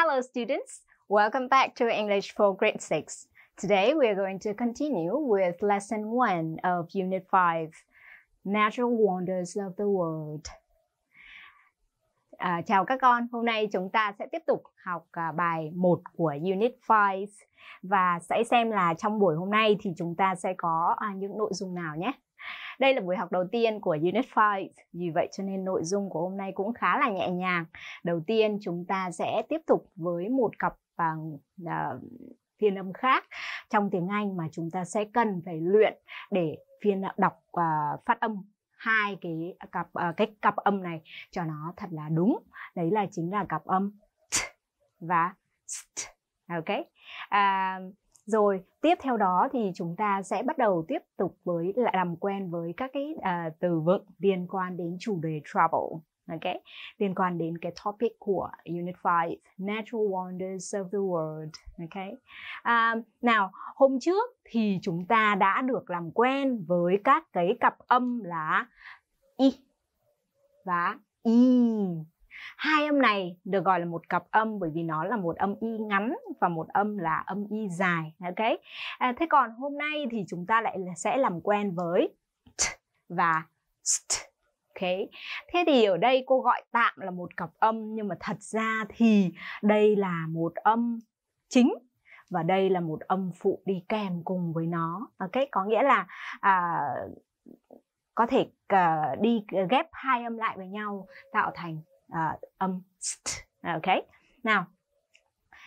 Hello students, welcome back to English for grade 6. Today we are going to continue with lesson 1 of unit 5, Natural Wonders of the World. À, chào các con, hôm nay chúng ta sẽ tiếp tục học à, bài 1 của Unit 5 và sẽ xem là trong buổi hôm nay thì chúng ta sẽ có à, những nội dung nào nhé. Đây là buổi học đầu tiên của Unit 5, vì vậy cho nên nội dung của hôm nay cũng khá là nhẹ nhàng. Đầu tiên chúng ta sẽ tiếp tục với một cặp bằng à, uh, à, phiên âm khác trong tiếng Anh mà chúng ta sẽ cần phải luyện để phiên à, đọc uh, phát âm hai cái cặp uh, cái cặp âm này cho nó thật là đúng. Đấy là chính là cặp âm t và st. Ok. Uh, rồi tiếp theo đó thì chúng ta sẽ bắt đầu tiếp tục với lại làm quen với các cái à, từ vựng liên quan đến chủ đề travel. Ok, liên quan đến cái topic của Unit 5 Natural Wonders of the World Ok à, Nào, hôm trước thì chúng ta đã được làm quen với các cái cặp âm là I và I hai âm này được gọi là một cặp âm bởi vì nó là một âm y ngắn và một âm là âm y dài ok à, thế còn hôm nay thì chúng ta lại sẽ làm quen với t và st ok thế thì ở đây cô gọi tạm là một cặp âm nhưng mà thật ra thì đây là một âm chính và đây là một âm phụ đi kèm cùng với nó ok có nghĩa là à, có thể uh, đi ờ, ghép hai âm lại với nhau tạo thành uh, âm st. À, ok. Nào,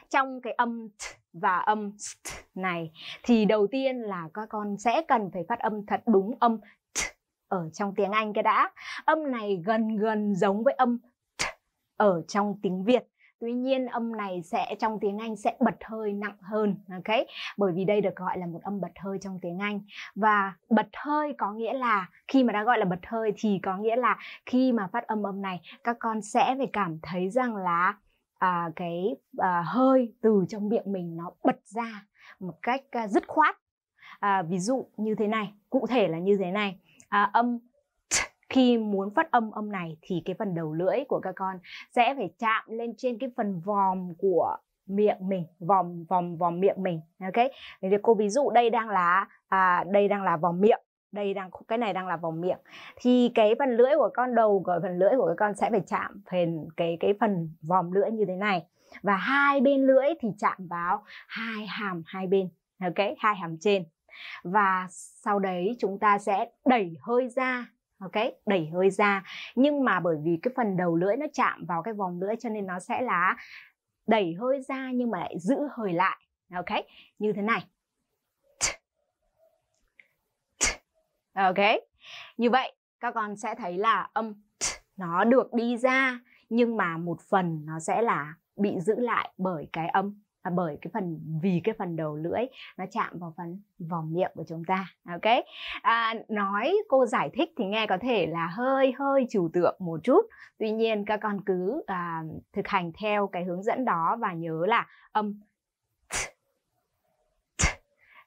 trong cái âm t và âm st này thì đầu tiên là các con sẽ cần phải phát âm thật đúng âm t ở trong tiếng Anh cái đã. Âm này gần gần giống với âm t ở trong tiếng Việt Tuy nhiên âm này sẽ trong tiếng Anh sẽ bật hơi nặng hơn, ok? Bởi vì đây được gọi là một âm bật hơi trong tiếng Anh và bật hơi có nghĩa là khi mà đã gọi là bật hơi thì có nghĩa là khi mà phát âm âm này các con sẽ phải cảm thấy rằng là à, cái à, hơi từ trong miệng mình nó bật ra một cách à, dứt khoát. À, ví dụ như thế này, cụ thể là như thế này. À, âm khi muốn phát âm âm này thì cái phần đầu lưỡi của các con sẽ phải chạm lên trên cái phần vòm của miệng mình vòm vòm vòm miệng mình ok thì cô ví dụ đây đang là à, đây đang là vòm miệng đây đang cái này đang là vòng miệng thì cái phần lưỡi của con đầu của phần lưỡi của các con sẽ phải chạm phần cái cái phần vòm lưỡi như thế này và hai bên lưỡi thì chạm vào hai hàm hai bên ok hai hàm trên và sau đấy chúng ta sẽ đẩy hơi ra ok đẩy hơi ra nhưng mà bởi vì cái phần đầu lưỡi nó chạm vào cái vòng lưỡi cho nên nó sẽ là đẩy hơi ra nhưng mà lại giữ hơi lại ok như thế này ok như vậy các con sẽ thấy là âm nó được đi ra nhưng mà một phần nó sẽ là bị giữ lại bởi cái âm là bởi cái phần vì cái phần đầu lưỡi nó chạm vào phần vòng miệng của chúng ta ok à, nói cô giải thích thì nghe có thể là hơi hơi trừu tượng một chút tuy nhiên các con cứ à, thực hành theo cái hướng dẫn đó và nhớ là âm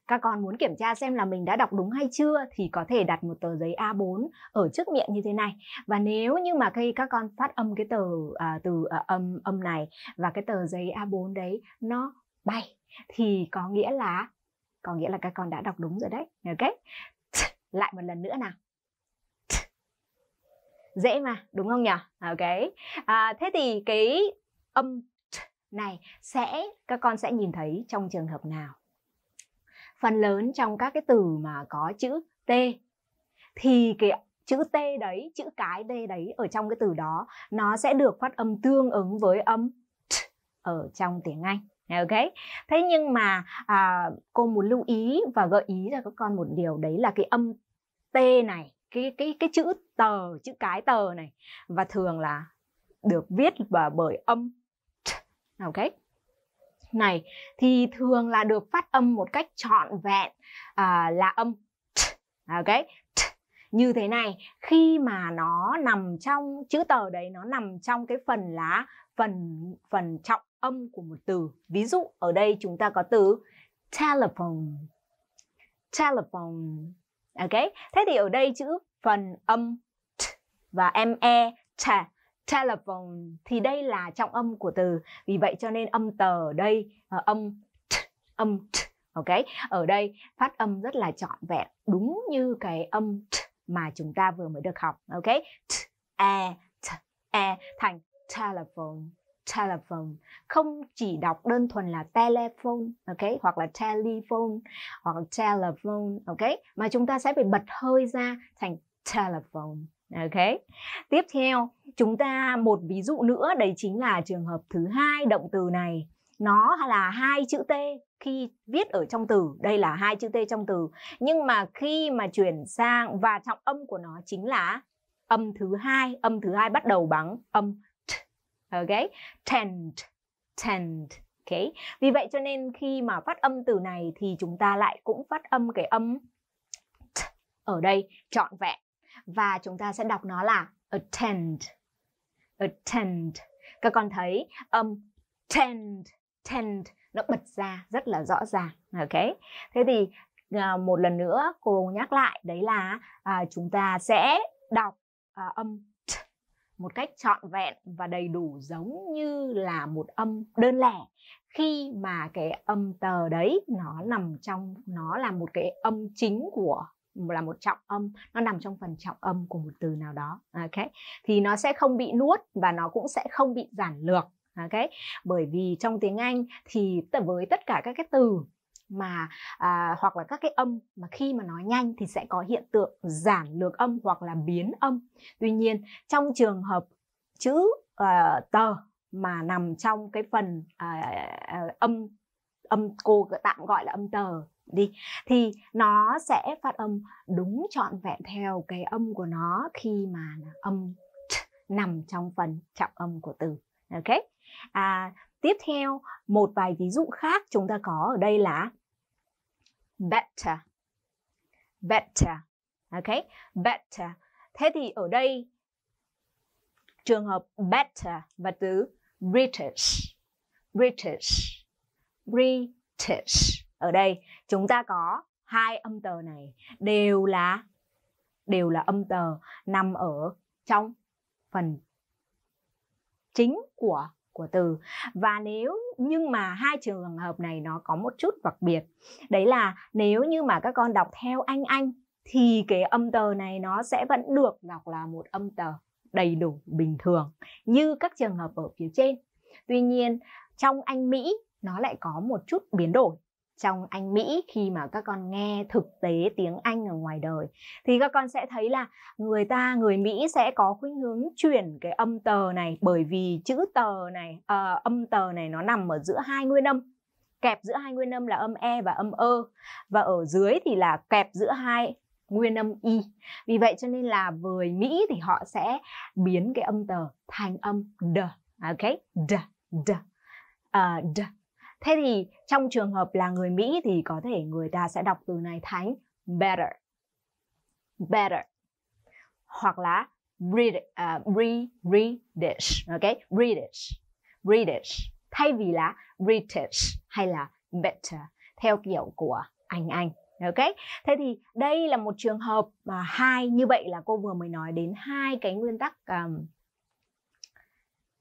các con muốn kiểm tra xem là mình đã đọc đúng hay chưa thì có thể đặt một tờ giấy A4 ở trước miệng như thế này và nếu như mà khi các con phát âm cái tờ à, từ à, âm âm này và cái tờ giấy A4 đấy nó bay thì có nghĩa là có nghĩa là các con đã đọc đúng rồi đấy ok lại một lần nữa nào dễ mà đúng không nhỉ ok à, thế thì cái âm này sẽ các con sẽ nhìn thấy trong trường hợp nào phần lớn trong các cái từ mà có chữ t thì cái chữ t đấy chữ cái t đấy ở trong cái từ đó nó sẽ được phát âm tương ứng với âm t ở trong tiếng anh ok thế nhưng mà à, cô muốn lưu ý và gợi ý cho các con một điều đấy là cái âm t này cái cái cái chữ tờ chữ cái tờ này và thường là được viết và bởi âm t. ok này thì thường là được phát âm một cách trọn vẹn à, là âm t, ok à, t, như thế này khi mà nó nằm trong chữ tờ đấy nó nằm trong cái phần lá phần phần trọng âm của một từ ví dụ ở đây chúng ta có từ telephone telephone ok à, thế thì ở đây chữ phần âm t và em e t telephone thì đây là trọng âm của từ vì vậy cho nên âm tờ ở đây ờ, âm t, âm t, ok ở đây phát âm rất là trọn vẹn đúng như cái âm t mà chúng ta vừa mới được học ok t, e, t, e thành telephone telephone không chỉ đọc đơn thuần là telephone ok hoặc là telephone hoặc là telephone ok mà chúng ta sẽ phải bật hơi ra thành telephone Ok. Tiếp theo, chúng ta một ví dụ nữa đấy chính là trường hợp thứ hai động từ này nó là hai chữ T khi viết ở trong từ, đây là hai chữ T trong từ, nhưng mà khi mà chuyển sang và trọng âm của nó chính là âm thứ hai, âm thứ hai bắt đầu bằng âm t. Ok? Tent. Tent. Ok. Vì vậy cho nên khi mà phát âm từ này thì chúng ta lại cũng phát âm cái âm t ở đây trọn vẹn và chúng ta sẽ đọc nó là attend. Attend. Các con thấy âm um, tend, tend nó bật ra rất là rõ ràng. Ok. Thế thì à, một lần nữa cô nhắc lại đấy là uh, chúng ta sẽ đọc uh, âm t một cách trọn vẹn và đầy đủ giống như là một âm đơn lẻ khi mà cái âm tờ đấy nó nằm trong nó là một cái âm chính của là một trọng âm nó nằm trong phần trọng âm của một từ nào đó ok thì nó sẽ không bị nuốt và nó cũng sẽ không bị giản lược ok bởi vì trong tiếng anh thì với tất cả các cái từ mà à, hoặc là các cái âm mà khi mà nói nhanh thì sẽ có hiện tượng giản lược âm hoặc là biến âm tuy nhiên trong trường hợp chữ uh, tờ mà nằm trong cái phần uh, âm âm cô tạm gọi là âm tờ đi thì nó sẽ phát âm đúng trọn vẹn theo cái âm của nó khi mà âm t nằm trong phần trọng âm của từ ok à, tiếp theo một vài ví dụ khác chúng ta có ở đây là better better ok better thế thì ở đây trường hợp better và từ British British British ở đây chúng ta có hai âm tờ này đều là đều là âm tờ nằm ở trong phần chính của của từ và nếu nhưng mà hai trường hợp này nó có một chút đặc biệt đấy là nếu như mà các con đọc theo anh anh thì cái âm tờ này nó sẽ vẫn được đọc là một âm tờ đầy đủ bình thường như các trường hợp ở phía trên tuy nhiên trong anh mỹ nó lại có một chút biến đổi trong Anh Mỹ khi mà các con nghe thực tế tiếng Anh ở ngoài đời thì các con sẽ thấy là người ta người Mỹ sẽ có khuynh hướng chuyển cái âm tờ này bởi vì chữ tờ này uh, âm tờ này nó nằm ở giữa hai nguyên âm kẹp giữa hai nguyên âm là âm e và âm ơ và ở dưới thì là kẹp giữa hai nguyên âm y. Vì vậy cho nên là với Mỹ thì họ sẽ biến cái âm tờ thành âm d. Ok? D, d. Uh, d, Thế thì trong trường hợp là người Mỹ thì có thể người ta sẽ đọc từ này thành better. Better. Hoặc là British, à, okay British, British. British. Thay vì là British hay là better theo kiểu của anh anh. Ok, thế thì đây là một trường hợp mà hai như vậy là cô vừa mới nói đến hai cái nguyên tắc um,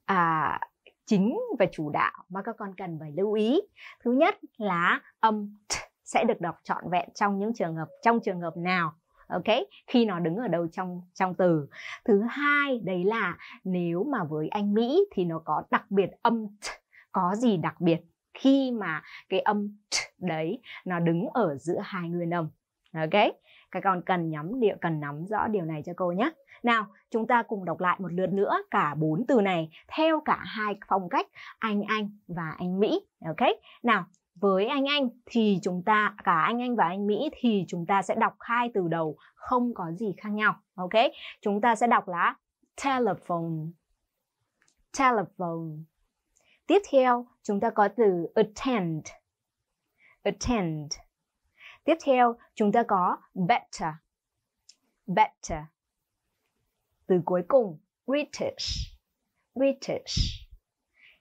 à, chính và chủ đạo mà các con cần phải lưu ý. Thứ nhất là âm t sẽ được đọc trọn vẹn trong những trường hợp trong trường hợp nào ok khi nó đứng ở đầu trong trong từ thứ hai đấy là nếu mà với anh mỹ thì nó có đặc biệt âm t có gì đặc biệt khi mà cái âm t đấy nó đứng ở giữa hai nguyên âm ok các con cần nhắm điệu cần nắm rõ điều này cho cô nhé nào, chúng ta cùng đọc lại một lượt nữa cả bốn từ này theo cả hai phong cách anh anh và anh Mỹ. Ok? Nào, với anh anh thì chúng ta cả anh anh và anh Mỹ thì chúng ta sẽ đọc hai từ đầu không có gì khác nhau. Ok? Chúng ta sẽ đọc là telephone. Telephone. Tiếp theo, chúng ta có từ attend. Attend. Tiếp theo, chúng ta có better. Better từ cuối cùng British British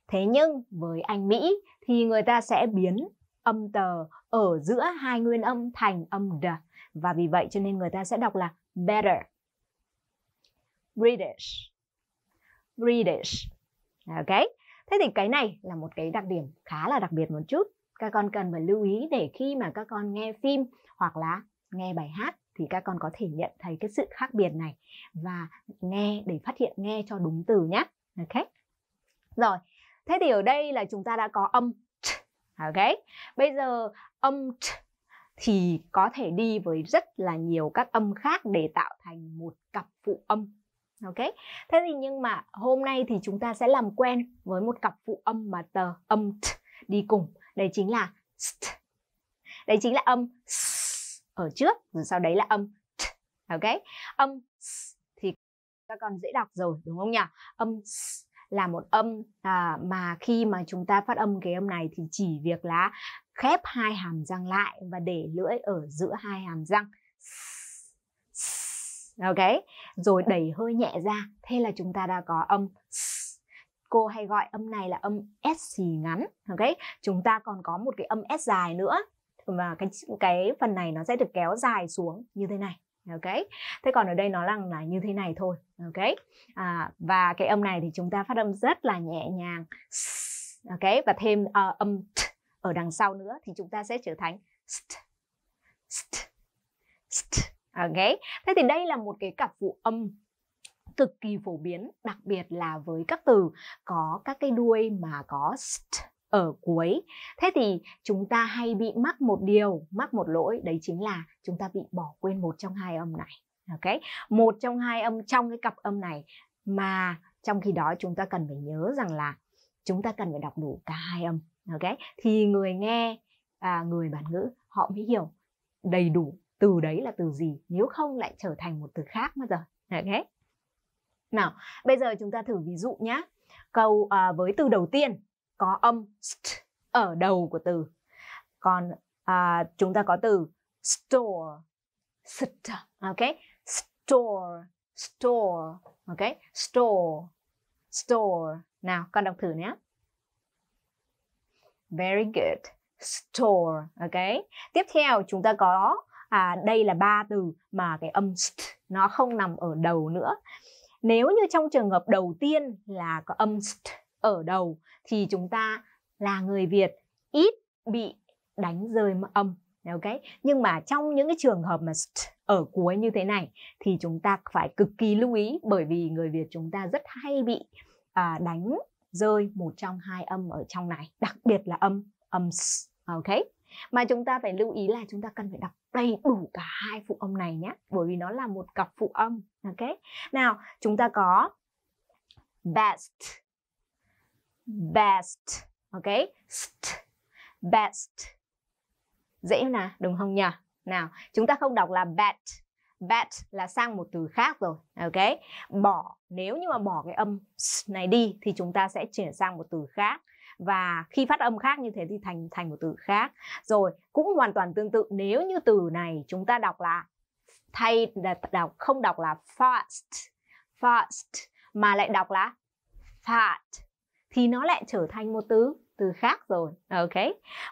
Thế nhưng với Anh Mỹ thì người ta sẽ biến âm tờ ở giữa hai nguyên âm thành âm d và vì vậy cho nên người ta sẽ đọc là better British British Ok Thế thì cái này là một cái đặc điểm khá là đặc biệt một chút các con cần phải lưu ý để khi mà các con nghe phim hoặc là nghe bài hát thì các con có thể nhận thấy cái sự khác biệt này và nghe để phát hiện nghe cho đúng từ nhé. Ok. Rồi, thế thì ở đây là chúng ta đã có âm t. Ok. Bây giờ âm t thì có thể đi với rất là nhiều các âm khác để tạo thành một cặp phụ âm. Ok. Thế thì nhưng mà hôm nay thì chúng ta sẽ làm quen với một cặp phụ âm mà tờ âm t đi cùng. Đấy chính là st. Đấy chính là âm s ở trước rồi sau đấy là âm t, ok âm s thì các con dễ đọc rồi đúng không nhỉ âm s là một âm à, mà khi mà chúng ta phát âm cái âm này thì chỉ việc là khép hai hàm răng lại và để lưỡi ở giữa hai hàm răng ok rồi đẩy hơi nhẹ ra thế là chúng ta đã có âm s. cô hay gọi âm này là âm s xì ngắn ok chúng ta còn có một cái âm s dài nữa và cái cái phần này nó sẽ được kéo dài xuống như thế này ok thế còn ở đây nó rằng là như thế này thôi ok à, và cái âm này thì chúng ta phát âm rất là nhẹ nhàng ok và thêm uh, âm t ở đằng sau nữa thì chúng ta sẽ trở thành st, st, st. ok thế thì đây là một cái cặp phụ âm cực kỳ phổ biến đặc biệt là với các từ có các cái đuôi mà có st ở cuối thế thì chúng ta hay bị mắc một điều mắc một lỗi đấy chính là chúng ta bị bỏ quên một trong hai âm này ok một trong hai âm trong cái cặp âm này mà trong khi đó chúng ta cần phải nhớ rằng là chúng ta cần phải đọc đủ cả hai âm ok thì người nghe à, người bản ngữ họ mới hiểu đầy đủ từ đấy là từ gì nếu không lại trở thành một từ khác mất rồi ok nào bây giờ chúng ta thử ví dụ nhé câu à, với từ đầu tiên có âm st ở đầu của từ còn à, chúng ta có từ store st ok store store ok store store nào con đọc thử nhé very good store ok tiếp theo chúng ta có à, đây là ba từ mà cái âm st nó không nằm ở đầu nữa nếu như trong trường hợp đầu tiên là có âm st ở đầu thì chúng ta là người Việt ít bị đánh rơi âm ok nhưng mà trong những cái trường hợp mà ở cuối như thế này thì chúng ta phải cực kỳ lưu ý bởi vì người Việt chúng ta rất hay bị à, đánh rơi một trong hai âm ở trong này đặc biệt là âm âm s, ok mà chúng ta phải lưu ý là chúng ta cần phải đọc đầy đủ cả hai phụ âm này nhé bởi vì nó là một cặp phụ âm ok nào chúng ta có best best ok St, best dễ nè à? đúng không nhỉ nào chúng ta không đọc là bet bet là sang một từ khác rồi ok bỏ nếu như mà bỏ cái âm này đi thì chúng ta sẽ chuyển sang một từ khác và khi phát âm khác như thế thì thành thành một từ khác rồi cũng hoàn toàn tương tự nếu như từ này chúng ta đọc là thay đọc không đọc là fast fast mà lại đọc là fat thì nó lại trở thành một từ từ khác rồi ok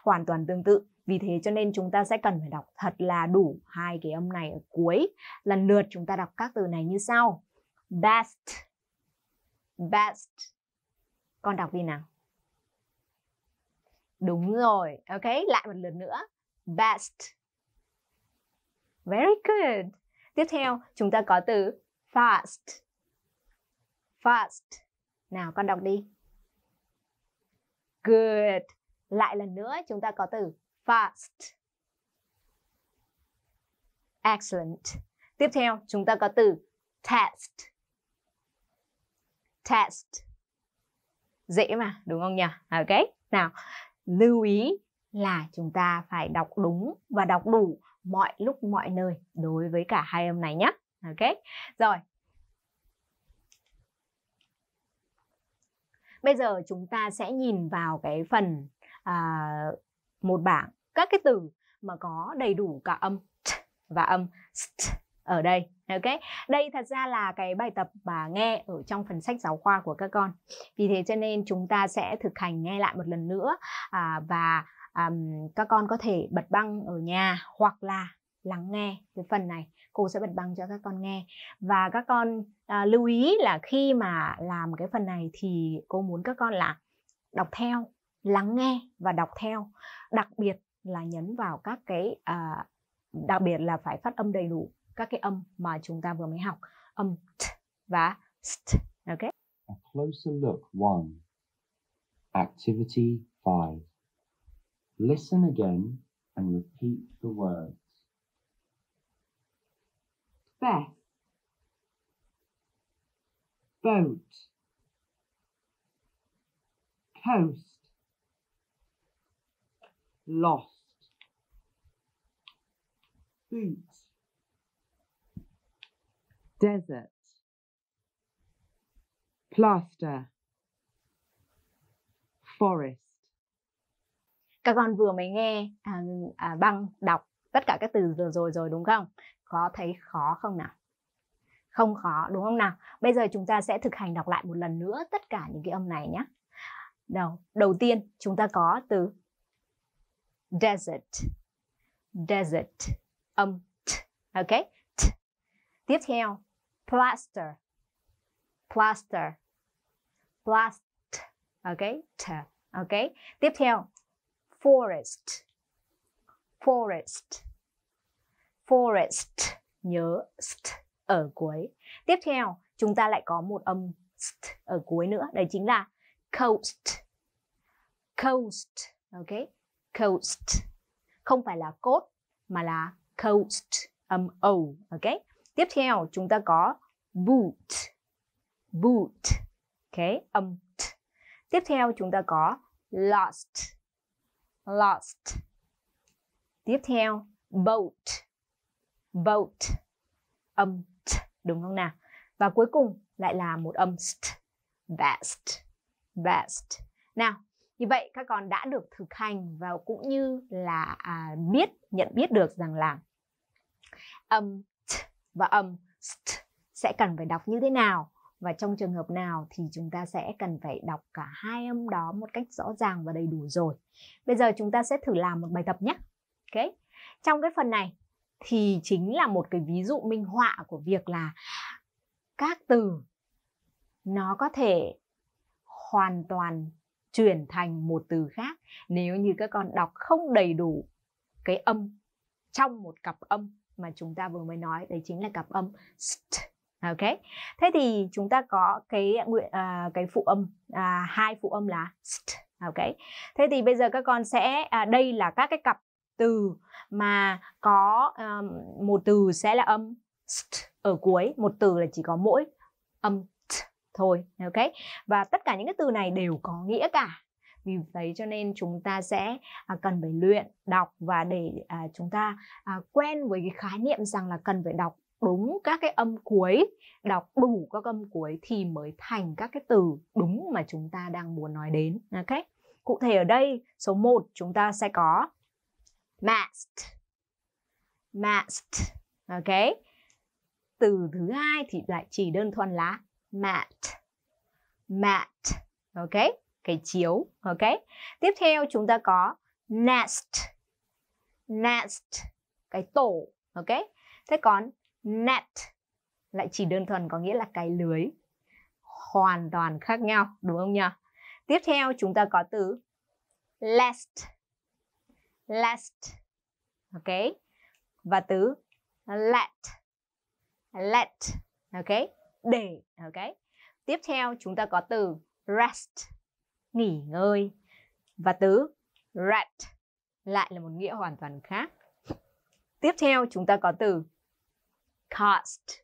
hoàn toàn tương tự vì thế cho nên chúng ta sẽ cần phải đọc thật là đủ hai cái âm này ở cuối lần lượt chúng ta đọc các từ này như sau best best con đọc đi nào đúng rồi ok lại một lượt nữa best very good tiếp theo chúng ta có từ fast fast nào con đọc đi Good. Lại lần nữa chúng ta có từ fast. Excellent. Tiếp theo chúng ta có từ test. Test. Dễ mà, đúng không nhỉ? Ok. Nào, lưu ý là chúng ta phải đọc đúng và đọc đủ mọi lúc mọi nơi đối với cả hai âm này nhé. Ok. Rồi, bây giờ chúng ta sẽ nhìn vào cái phần à, một bảng các cái từ mà có đầy đủ cả âm t và âm st ở đây ok đây thật ra là cái bài tập mà nghe ở trong phần sách giáo khoa của các con vì thế cho nên chúng ta sẽ thực hành nghe lại một lần nữa à, và um, các con có thể bật băng ở nhà hoặc là lắng nghe cái phần này cô sẽ bật bằng cho các con nghe và các con à, lưu ý là khi mà làm cái phần này thì cô muốn các con là đọc theo lắng nghe và đọc theo đặc biệt là nhấn vào các cái à, đặc biệt là phải phát âm đầy đủ các cái âm mà chúng ta vừa mới học âm t và st ok a closer look one activity five listen again and repeat the words Beth. Boat. Coast. Lost. Boot. Desert. Plaster. Forest. Các con vừa mới nghe à, à, băng đọc tất cả các từ vừa rồi rồi đúng không? có thấy khó không nào không khó đúng không nào bây giờ chúng ta sẽ thực hành đọc lại một lần nữa tất cả những cái âm này nhé đầu đầu tiên chúng ta có từ desert desert âm t ok t. tiếp theo plaster plaster plast ok t ok tiếp theo forest forest forest nhớ st ở cuối tiếp theo chúng ta lại có một âm st ở cuối nữa đấy chính là coast coast ok coast không phải là cốt mà là coast âm o ok tiếp theo chúng ta có boot boot ok âm t tiếp theo chúng ta có lost lost tiếp theo boat boat âm t đúng không nào và cuối cùng lại là một âm st best best nào như vậy các con đã được thực hành và cũng như là à, biết nhận biết được rằng là âm t và âm st sẽ cần phải đọc như thế nào và trong trường hợp nào thì chúng ta sẽ cần phải đọc cả hai âm đó một cách rõ ràng và đầy đủ rồi. Bây giờ chúng ta sẽ thử làm một bài tập nhé. Ok. Trong cái phần này thì chính là một cái ví dụ minh họa của việc là các từ nó có thể hoàn toàn chuyển thành một từ khác nếu như các con đọc không đầy đủ cái âm trong một cặp âm mà chúng ta vừa mới nói đấy chính là cặp âm st ok thế thì chúng ta có cái nguyện uh, cái phụ âm uh, hai phụ âm là st ok thế thì bây giờ các con sẽ à, đây là các cái cặp từ mà có um, một từ sẽ là âm st ở cuối một từ là chỉ có mỗi âm t thôi ok và tất cả những cái từ này đều có nghĩa cả vì vậy cho nên chúng ta sẽ à, cần phải luyện đọc và để à, chúng ta à, quen với cái khái niệm rằng là cần phải đọc đúng các cái âm cuối đọc đủ các âm cuối thì mới thành các cái từ đúng mà chúng ta đang muốn nói đến ok cụ thể ở đây số 1 chúng ta sẽ có mast mast ok từ thứ hai thì lại chỉ đơn thuần là mat mat ok cái chiếu ok tiếp theo chúng ta có nest nest cái tổ ok thế còn net lại chỉ đơn thuần có nghĩa là cái lưới hoàn toàn khác nhau đúng không nhỉ tiếp theo chúng ta có từ lest last ok và từ let let ok để ok tiếp theo chúng ta có từ rest nghỉ ngơi và từ rat lại là một nghĩa hoàn toàn khác tiếp theo chúng ta có từ cost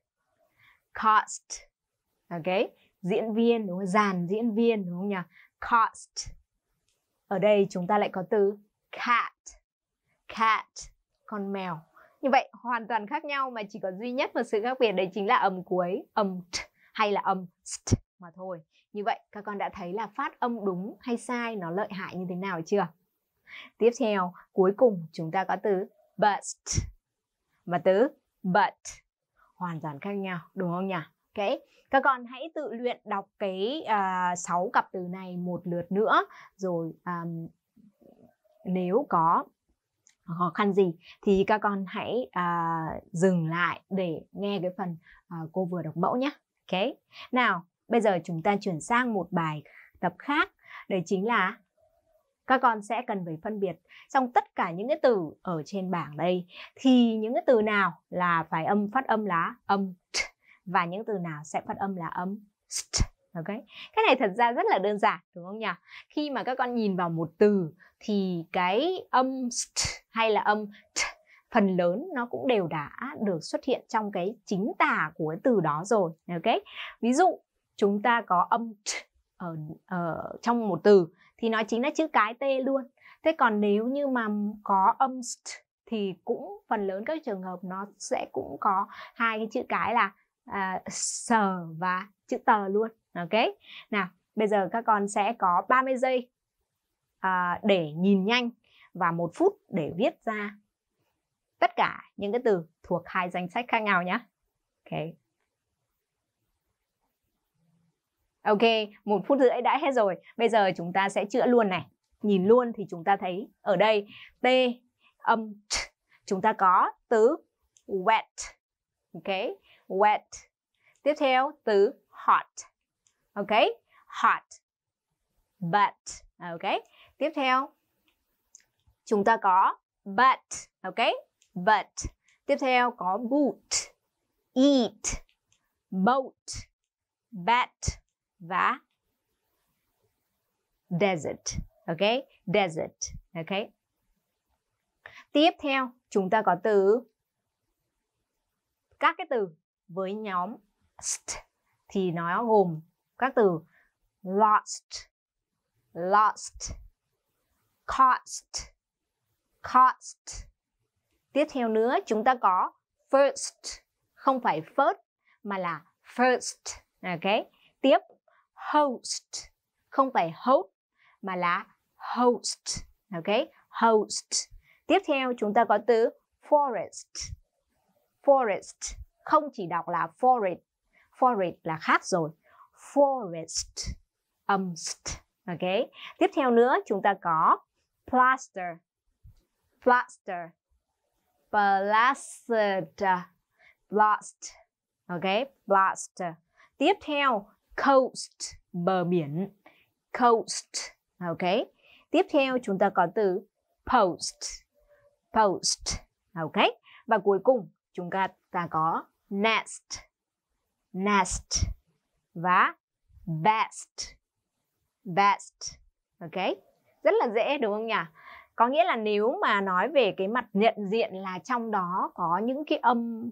cost ok diễn viên đúng không dàn diễn viên đúng không nhỉ cost ở đây chúng ta lại có từ cat cat con mèo như vậy hoàn toàn khác nhau mà chỉ có duy nhất một sự khác biệt đấy chính là âm cuối âm t hay là âm st mà thôi như vậy các con đã thấy là phát âm đúng hay sai nó lợi hại như thế nào chưa tiếp theo cuối cùng chúng ta có từ but và từ but hoàn toàn khác nhau đúng không nhỉ ok các con hãy tự luyện đọc cái uh, cặp từ này một lượt nữa rồi um, nếu có khó khăn gì thì các con hãy à, dừng lại để nghe cái phần à, cô vừa đọc mẫu nhé. Ok. Nào, bây giờ chúng ta chuyển sang một bài tập khác. Đấy chính là các con sẽ cần phải phân biệt trong tất cả những cái từ ở trên bảng đây thì những cái từ nào là phải âm phát âm là âm t và những từ nào sẽ phát âm là âm st ok cái này thật ra rất là đơn giản đúng không nhỉ khi mà các con nhìn vào một từ thì cái âm st hay là âm t phần lớn nó cũng đều đã được xuất hiện trong cái chính tả của từ đó rồi ok ví dụ chúng ta có âm t ở, ở trong một từ thì nó chính là chữ cái t luôn thế còn nếu như mà có âm st thì cũng phần lớn các trường hợp nó sẽ cũng có hai cái chữ cái là uh, à, sờ và chữ tờ luôn Ok. Nào, bây giờ các con sẽ có 30 giây à, để nhìn nhanh và một phút để viết ra tất cả những cái từ thuộc hai danh sách khác nhau nhé. Ok. Ok, một phút rưỡi đã hết rồi. Bây giờ chúng ta sẽ chữa luôn này. Nhìn luôn thì chúng ta thấy ở đây T âm t, chúng ta có từ wet. Ok, wet. Tiếp theo từ hot OK, hot, but. OK. tiếp theo chúng ta có but. OK, but. Tiếp theo có boot, eat, boat, bat và desert. OK, desert. OK. Tiếp theo chúng ta có từ các cái từ với nhóm st thì nó gồm các từ lost lost cost cost tiếp theo nữa chúng ta có first không phải first mà là first ok tiếp host không phải host mà là host ok host tiếp theo chúng ta có từ forest forest không chỉ đọc là forest forest là khác rồi forest, umst. Ok. Tiếp theo nữa chúng ta có plaster, plaster, plaster, blast. Ok, blast. Tiếp theo coast, bờ biển, coast. Ok. Tiếp theo chúng ta có từ post, post. Ok. Và cuối cùng chúng ta ta có nest, nest và best best ok rất là dễ đúng không nhỉ có nghĩa là nếu mà nói về cái mặt nhận diện là trong đó có những cái âm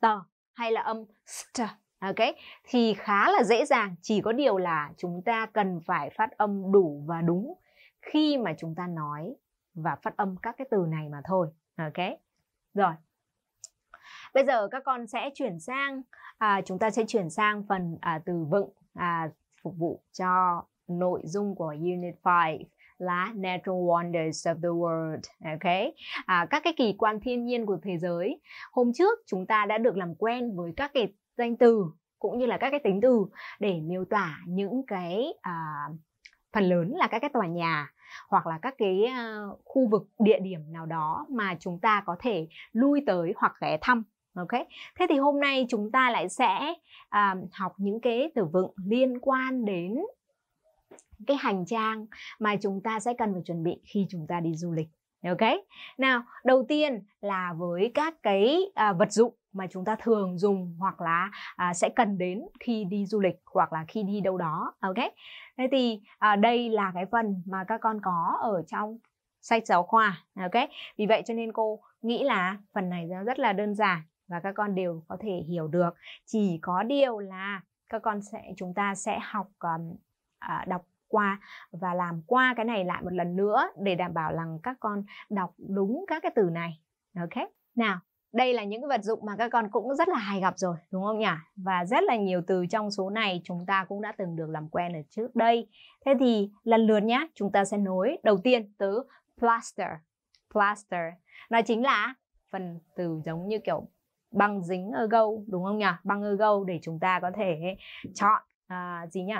tờ hay là âm st ok thì khá là dễ dàng chỉ có điều là chúng ta cần phải phát âm đủ và đúng khi mà chúng ta nói và phát âm các cái từ này mà thôi ok rồi bây giờ các con sẽ chuyển sang à, chúng ta sẽ chuyển sang phần à, từ vựng à, phục vụ cho nội dung của Unit 5 là Natural Wonders of the World. Ok, à, các cái kỳ quan thiên nhiên của thế giới. Hôm trước chúng ta đã được làm quen với các cái danh từ cũng như là các cái tính từ để miêu tả những cái à, phần lớn là các cái tòa nhà hoặc là các cái à, khu vực địa điểm nào đó mà chúng ta có thể lui tới hoặc ghé thăm Ok, thế thì hôm nay chúng ta lại sẽ à, học những cái từ vựng liên quan đến cái hành trang mà chúng ta sẽ cần phải chuẩn bị khi chúng ta đi du lịch. Ok, nào đầu tiên là với các cái à, vật dụng mà chúng ta thường dùng hoặc là à, sẽ cần đến khi đi du lịch hoặc là khi đi đâu đó. Ok, thế thì à, đây là cái phần mà các con có ở trong sách giáo khoa ok vì vậy cho nên cô nghĩ là phần này rất là đơn giản và các con đều có thể hiểu được chỉ có điều là các con sẽ chúng ta sẽ học um, uh, đọc qua và làm qua cái này lại một lần nữa để đảm bảo rằng các con đọc đúng các cái từ này ok nào đây là những cái vật dụng mà các con cũng rất là hay gặp rồi đúng không nhỉ và rất là nhiều từ trong số này chúng ta cũng đã từng được làm quen ở trước đây thế thì lần lượt nhá chúng ta sẽ nối đầu tiên từ plaster plaster nó chính là phần từ giống như kiểu băng dính ở gâu đúng không nhỉ băng ở gâu để chúng ta có thể chọn à, gì nhỉ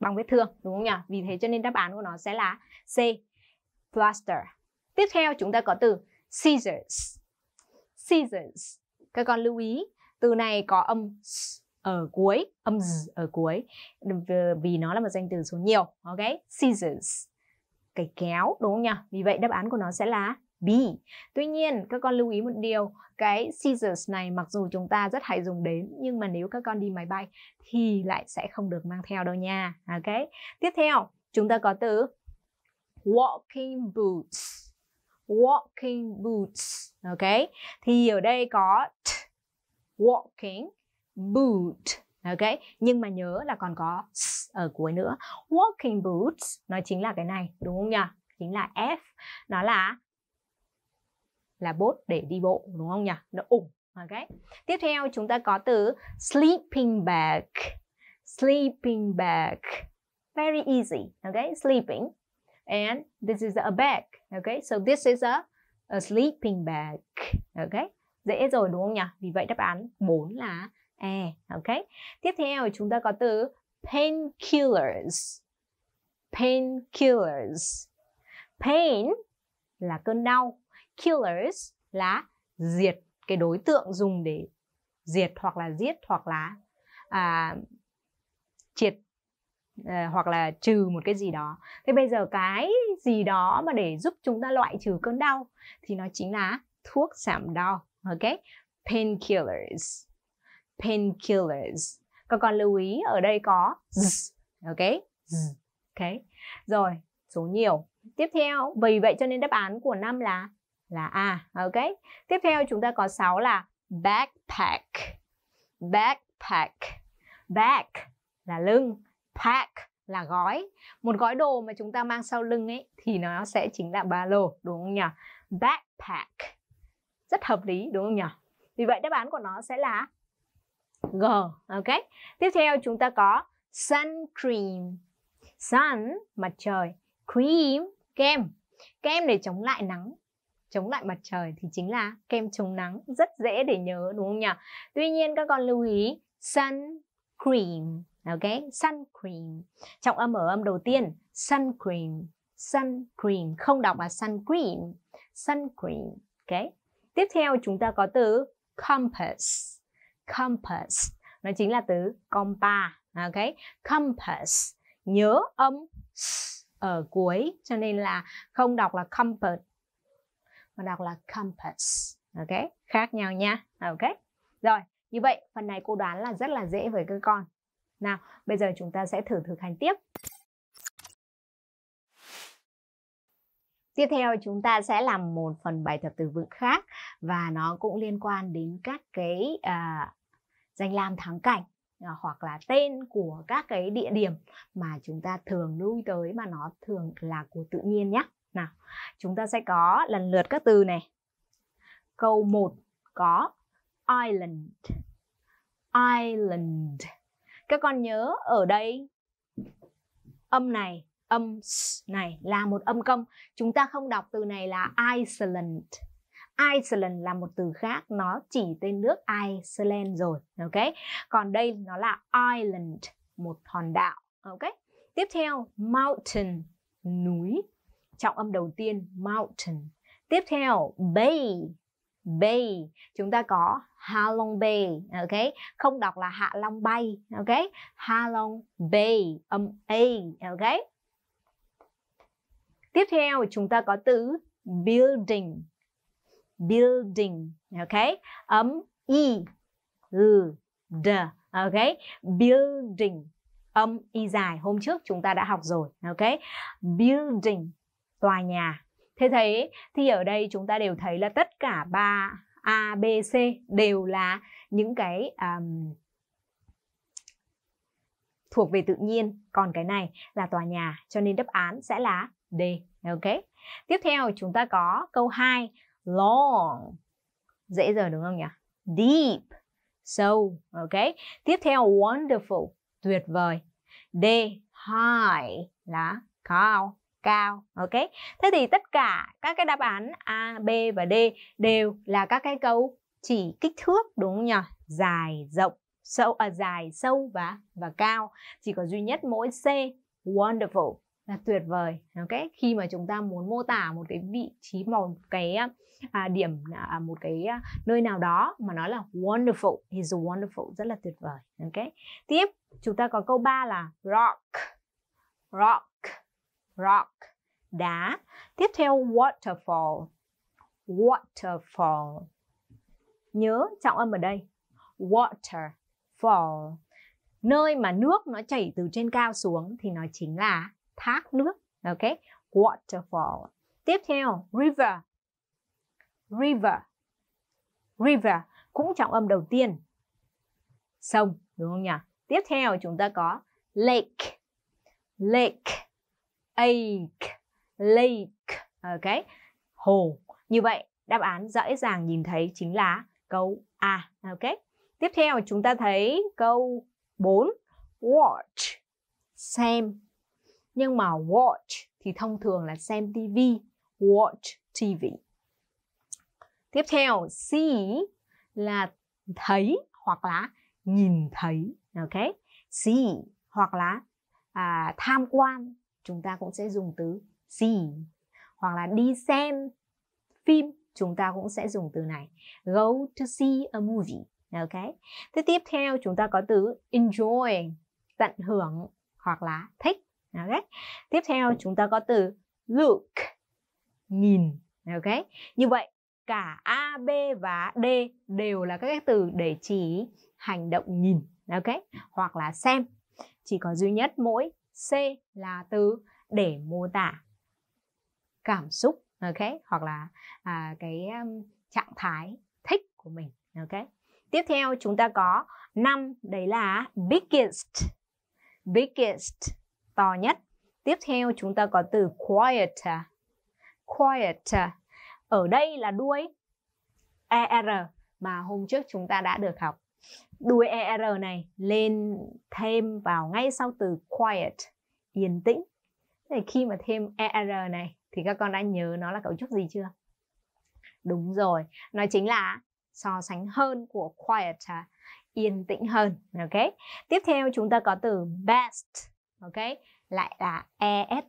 băng vết thương đúng không nhỉ vì thế cho nên đáp án của nó sẽ là C plaster tiếp theo chúng ta có từ scissors scissors các con lưu ý từ này có âm s ở cuối âm z ừ. ở cuối vì nó là một danh từ số nhiều ok scissors cái kéo đúng không nhỉ vì vậy đáp án của nó sẽ là B. Tuy nhiên, các con lưu ý một điều, cái scissors này mặc dù chúng ta rất hay dùng đến nhưng mà nếu các con đi máy bay thì lại sẽ không được mang theo đâu nha. Ok. Tiếp theo, chúng ta có từ walking boots. Walking boots. Ok. Thì ở đây có t, walking boot. Ok. Nhưng mà nhớ là còn có s ở cuối nữa. Walking boots nó chính là cái này, đúng không nhỉ? chính là F. Nó là là bốt để đi bộ đúng không nhỉ? Nó ủng. Ok. Tiếp theo chúng ta có từ sleeping bag. Sleeping bag. Very easy. Okay? Sleeping. And this is a bag. Okay? So this is a, a sleeping bag. Okay? Dễ rồi đúng không nhỉ? Vì vậy đáp án 4 là E. Ok. Tiếp theo chúng ta có từ painkillers. Painkillers. Pain là cơn đau killers là diệt cái đối tượng dùng để diệt hoặc là giết hoặc là à, triệt à, hoặc là trừ một cái gì đó thế bây giờ cái gì đó mà để giúp chúng ta loại trừ cơn đau thì nó chính là thuốc giảm đau ok painkillers painkillers các con lưu ý ở đây có z, ok z, ok rồi số nhiều tiếp theo vì vậy cho nên đáp án của năm là là A. Ok. Tiếp theo chúng ta có 6 là backpack. Backpack. Back là lưng, pack là gói. Một gói đồ mà chúng ta mang sau lưng ấy thì nó sẽ chính là ba lô, đúng không nhỉ? Backpack. Rất hợp lý đúng không nhỉ? Vì vậy đáp án của nó sẽ là G. Ok. Tiếp theo chúng ta có sun cream. Sun mặt trời, cream kem. Kem để chống lại nắng chống lại mặt trời thì chính là kem chống nắng rất dễ để nhớ đúng không nhỉ tuy nhiên các con lưu ý sun cream ok sun cream trọng âm ở âm đầu tiên sun cream sun cream không đọc là sun cream sun cream ok tiếp theo chúng ta có từ compass compass nó chính là từ compa ok compass nhớ âm s ở cuối cho nên là không đọc là compass mà đọc là compass ok khác nhau nha ok rồi như vậy phần này cô đoán là rất là dễ với các con nào bây giờ chúng ta sẽ thử thực hành tiếp Tiếp theo chúng ta sẽ làm một phần bài tập từ vựng khác và nó cũng liên quan đến các cái à, danh lam thắng cảnh à, hoặc là tên của các cái địa điểm mà chúng ta thường lui tới mà nó thường là của tự nhiên nhé. Nào, chúng ta sẽ có lần lượt các từ này. Câu 1 có island. Island. Các con nhớ ở đây âm này, âm s này là một âm công. Chúng ta không đọc từ này là Iceland. Iceland là một từ khác, nó chỉ tên nước Iceland rồi, ok? Còn đây nó là island, một hòn đảo, ok? Tiếp theo, mountain, núi trọng âm đầu tiên mountain tiếp theo bay bay chúng ta có Hạ Long Bay, ok? Không đọc là Hạ Long Bay, ok? Hạ Long Bay, âm A, ok? Tiếp theo chúng ta có từ building, building, ok? Âm I, L, D, ok? Building, âm Y dài hôm trước chúng ta đã học rồi, ok? Building, tòa nhà thế thế thì ở đây chúng ta đều thấy là tất cả ba a b c đều là những cái um, thuộc về tự nhiên còn cái này là tòa nhà cho nên đáp án sẽ là D ok tiếp theo chúng ta có câu 2 long dễ giờ đúng không nhỉ deep sâu so, ok tiếp theo wonderful tuyệt vời D high là cao cao ok thế thì tất cả các cái đáp án a b và d đều là các cái câu chỉ kích thước đúng không nhỉ dài rộng sâu à, dài sâu và và cao chỉ có duy nhất mỗi c wonderful là tuyệt vời ok khi mà chúng ta muốn mô tả một cái vị trí một cái à, điểm à, à một cái à, nơi nào đó mà nói là wonderful is wonderful rất là tuyệt vời ok tiếp chúng ta có câu 3 là rock rock rock đá tiếp theo waterfall waterfall nhớ trọng âm ở đây waterfall nơi mà nước nó chảy từ trên cao xuống thì nó chính là thác nước ok waterfall tiếp theo river river river cũng trọng âm đầu tiên sông đúng không nhỉ tiếp theo chúng ta có lake lake ache, lake, ok, hồ. Như vậy đáp án dễ dàng nhìn thấy chính là câu A, ok. Tiếp theo chúng ta thấy câu 4, watch, xem. Nhưng mà watch thì thông thường là xem TV, watch TV. Tiếp theo, see là thấy hoặc là nhìn thấy, ok? See hoặc là à, tham quan chúng ta cũng sẽ dùng từ see hoặc là đi xem phim chúng ta cũng sẽ dùng từ này go to see a movie ok thế tiếp theo chúng ta có từ enjoy tận hưởng hoặc là thích ok tiếp theo chúng ta có từ look nhìn ok như vậy cả a b và d đều là các cái từ để chỉ hành động nhìn ok hoặc là xem chỉ có duy nhất mỗi C là từ để mô tả cảm xúc ok hoặc là à, cái um, trạng thái thích của mình ok tiếp theo chúng ta có năm đấy là biggest biggest to nhất tiếp theo chúng ta có từ quiet quiet ở đây là đuôi er mà hôm trước chúng ta đã được học đuôi er này lên thêm vào ngay sau từ quiet yên tĩnh thế thì khi mà thêm er này thì các con đã nhớ nó là cấu trúc gì chưa đúng rồi nó chính là so sánh hơn của quiet yên tĩnh hơn ok tiếp theo chúng ta có từ best ok lại là est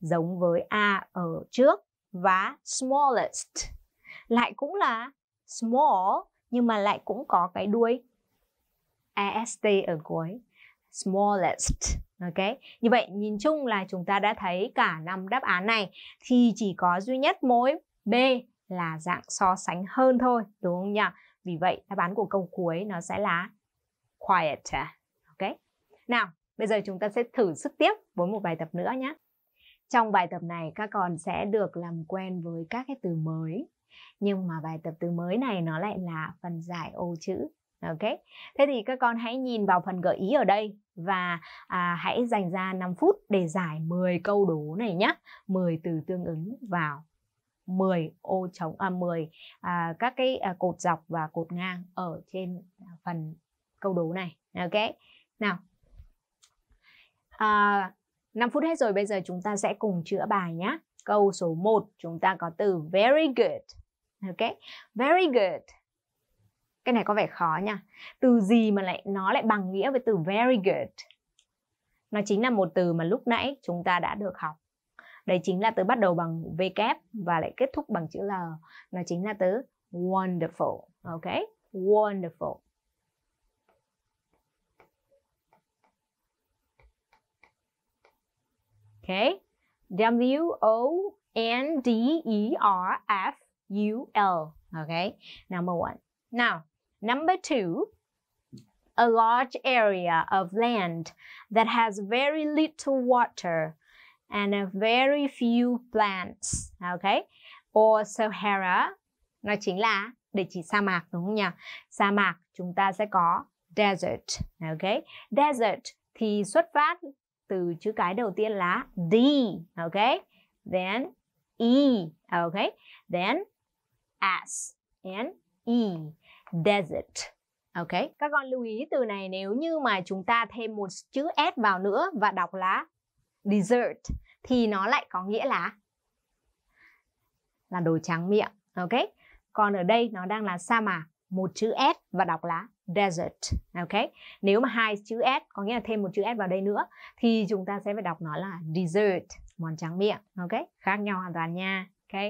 giống với a ở trước và smallest lại cũng là small nhưng mà lại cũng có cái đuôi AST ở cuối smallest ok như vậy nhìn chung là chúng ta đã thấy cả năm đáp án này thì chỉ có duy nhất mối B là dạng so sánh hơn thôi đúng không nhỉ vì vậy đáp án của câu cuối nó sẽ là quiet ok nào bây giờ chúng ta sẽ thử sức tiếp với một bài tập nữa nhé trong bài tập này các con sẽ được làm quen với các cái từ mới nhưng mà bài tập từ mới này nó lại là phần giải ô chữ ok thế thì các con hãy nhìn vào phần gợi ý ở đây và à, hãy dành ra 5 phút để giải 10 câu đố này nhé 10 từ tương ứng vào 10 ô trống à 10 à, các cái à, cột dọc và cột ngang ở trên à, phần câu đố này ok nào à, 5 phút hết rồi bây giờ chúng ta sẽ cùng chữa bài nhé Câu số 1 chúng ta có từ very good. Ok, very good. Cái này có vẻ khó nha. Từ gì mà lại nó lại bằng nghĩa với từ very good? Nó chính là một từ mà lúc nãy chúng ta đã được học. đây chính là từ bắt đầu bằng V kép và lại kết thúc bằng chữ L. Nó chính là từ wonderful. Ok, wonderful. Okay. W O N D E R F U L. Okay, number one. Now, number two, a large area of land that has very little water and a very few plants. Okay, or Sahara, nó chính là địa chỉ sa mạc đúng không nhỉ? Sa mạc chúng ta sẽ có desert. Okay, desert thì xuất phát từ chữ cái đầu tiên là D, okay? Then E, okay? Then S and E, desert. Ok, các con lưu ý từ này nếu như mà chúng ta thêm một chữ S vào nữa và đọc là dessert thì nó lại có nghĩa là là đồ tráng miệng. Ok, còn ở đây nó đang là sa mạc một chữ S và đọc là desert. Ok? Nếu mà hai chữ S có nghĩa là thêm một chữ S vào đây nữa thì chúng ta sẽ phải đọc nó là dessert, món tráng miệng. Ok? Khác nhau hoàn toàn nha. Ok?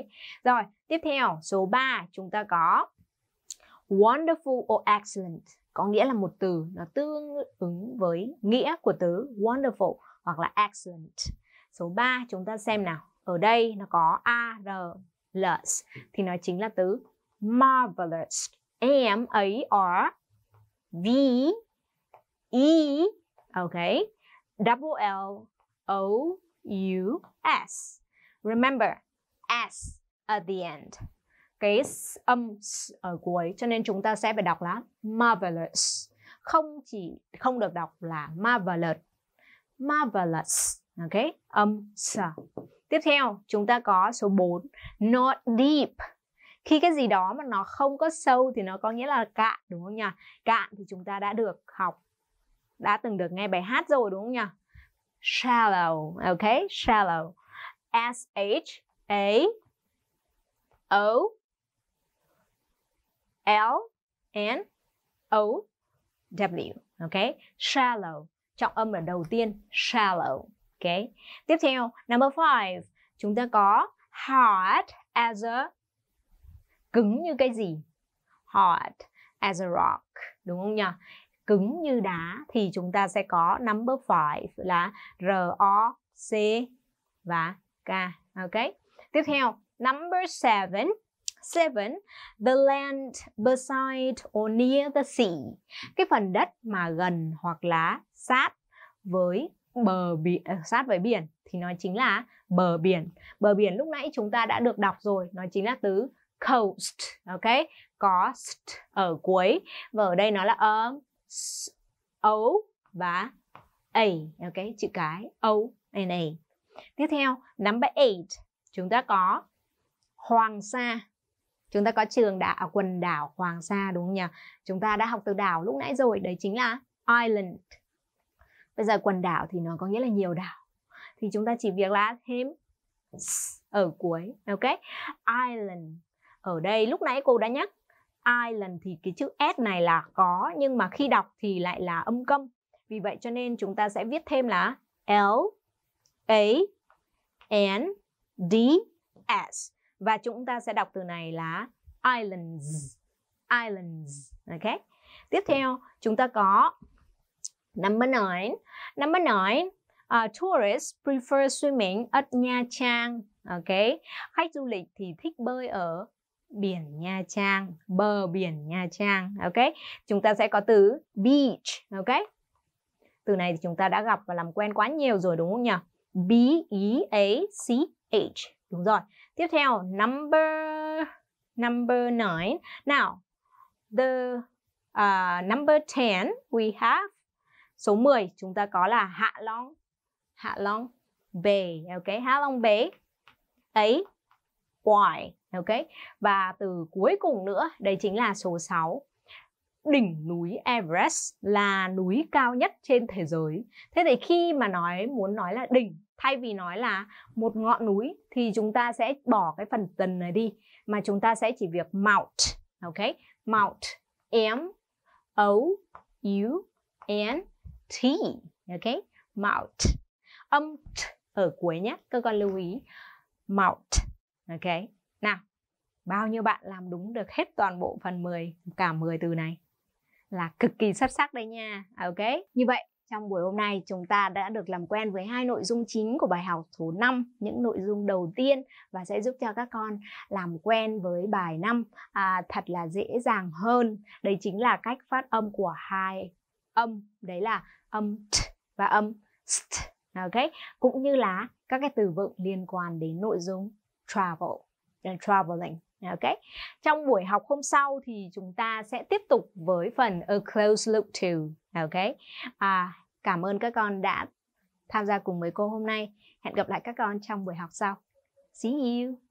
Rồi, tiếp theo số 3 chúng ta có wonderful or excellent có nghĩa là một từ nó tương ứng với nghĩa của từ wonderful hoặc là excellent. Số 3 chúng ta xem nào. Ở đây nó có a r l thì nó chính là từ marvelous M A R V, E, okay, double L, O, U, S. Remember, S at the end. Cái âm ở cuối cho nên chúng ta sẽ phải đọc là marvelous. Không chỉ không được đọc là marvelous. Marvelous, okay, âm s. Tiếp theo, chúng ta có số 4, not deep khi cái gì đó mà nó không có sâu thì nó có nghĩa là cạn đúng không nhỉ cạn thì chúng ta đã được học đã từng được nghe bài hát rồi đúng không nhỉ shallow ok shallow s h a o l n o w ok shallow trọng âm ở đầu tiên shallow ok tiếp theo number five chúng ta có hard as a cứng như cái gì hard as a rock đúng không nhỉ cứng như đá thì chúng ta sẽ có number 5 là R O C và K ok tiếp theo number 7 Seven, the land beside or near the sea. Cái phần đất mà gần hoặc là sát với bờ biển ờ, sát với biển thì nó chính là bờ biển. Bờ biển lúc nãy chúng ta đã được đọc rồi, nó chính là từ coast ok có ở cuối và ở đây nó là âm um, o và a ok chữ cái o and a tiếp theo number eight, chúng ta có hoàng sa chúng ta có trường đảo à, quần đảo hoàng sa đúng không nhỉ chúng ta đã học từ đảo lúc nãy rồi đấy chính là island bây giờ quần đảo thì nó có nghĩa là nhiều đảo thì chúng ta chỉ việc là thêm ở cuối ok island ở đây lúc nãy cô đã nhắc island thì cái chữ s này là có nhưng mà khi đọc thì lại là âm câm vì vậy cho nên chúng ta sẽ viết thêm là l a n d s và chúng ta sẽ đọc từ này là islands islands ok tiếp theo chúng ta có number nine number nine uh, tourists prefer swimming at Nha Trang ok khách du lịch thì thích bơi ở biển Nha Trang, bờ biển Nha Trang, ok? Chúng ta sẽ có từ beach, ok? Từ này thì chúng ta đã gặp và làm quen quá nhiều rồi đúng không nhỉ? B E A C H. Đúng rồi. Tiếp theo number number 9. Now, the uh, number 10 we have số 10 chúng ta có là Hạ Long. Hạ Long Bay, ok? Hạ Long Bay. A Y ok và từ cuối cùng nữa đây chính là số 6 đỉnh núi Everest là núi cao nhất trên thế giới. Thế thì khi mà nói muốn nói là đỉnh thay vì nói là một ngọn núi thì chúng ta sẽ bỏ cái phần tần này đi mà chúng ta sẽ chỉ việc mount, ok? Mount M O U N T, ok? Mount. Âm t ở cuối nhé, các con lưu ý. Mount, ok? Nào, bao nhiêu bạn làm đúng được hết toàn bộ phần 10, cả 10 từ này? Là cực kỳ xuất sắc đấy nha, à, ok? Như vậy, trong buổi hôm nay chúng ta đã được làm quen với hai nội dung chính của bài học số 5, những nội dung đầu tiên và sẽ giúp cho các con làm quen với bài 5 à, thật là dễ dàng hơn. đây chính là cách phát âm của hai âm, đấy là âm t và âm st, ok? Cũng như là các cái từ vựng liên quan đến nội dung travel traveling. Ok. Trong buổi học hôm sau thì chúng ta sẽ tiếp tục với phần a close look to. Ok. À, cảm ơn các con đã tham gia cùng với cô hôm nay. Hẹn gặp lại các con trong buổi học sau. See you.